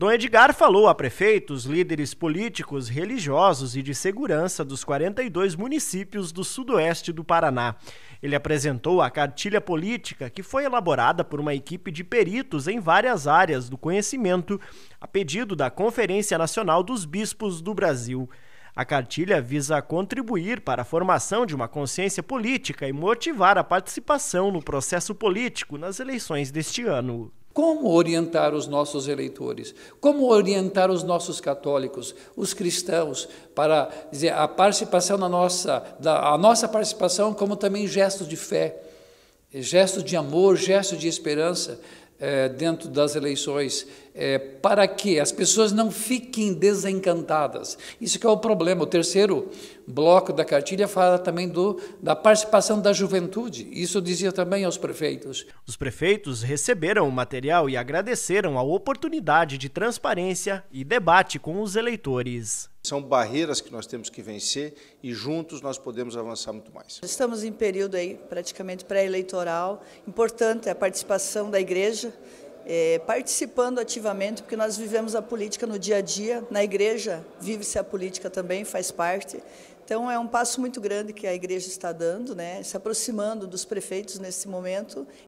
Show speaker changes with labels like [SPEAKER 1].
[SPEAKER 1] Dom Edgar falou a prefeitos, líderes políticos, religiosos e de segurança dos 42 municípios do sudoeste do Paraná. Ele apresentou a cartilha política, que foi elaborada por uma equipe de peritos em várias áreas do conhecimento, a pedido da Conferência Nacional dos Bispos do Brasil. A cartilha visa contribuir para a formação de uma consciência política e motivar a participação
[SPEAKER 2] no processo político nas eleições deste ano. Como orientar os nossos eleitores? Como orientar os nossos católicos, os cristãos, para dizer a participação na nossa, da, a nossa participação, como também gestos de fé, gestos de amor, gestos de esperança, é, dentro das eleições, é, para que as pessoas não fiquem desencantadas. Isso que é o problema. O terceiro bloco da cartilha fala também do, da participação da juventude. Isso dizia também aos prefeitos. Os prefeitos receberam o material e agradeceram a oportunidade
[SPEAKER 1] de transparência e debate com os eleitores. São barreiras que nós temos que vencer e juntos nós podemos avançar muito mais.
[SPEAKER 3] Estamos em período aí praticamente pré-eleitoral. Importante é a participação da igreja é, participando ativamente, porque nós vivemos a política no dia a dia, na igreja vive-se a política também, faz parte. Então é um passo muito grande que a igreja está dando, né, se aproximando dos prefeitos nesse momento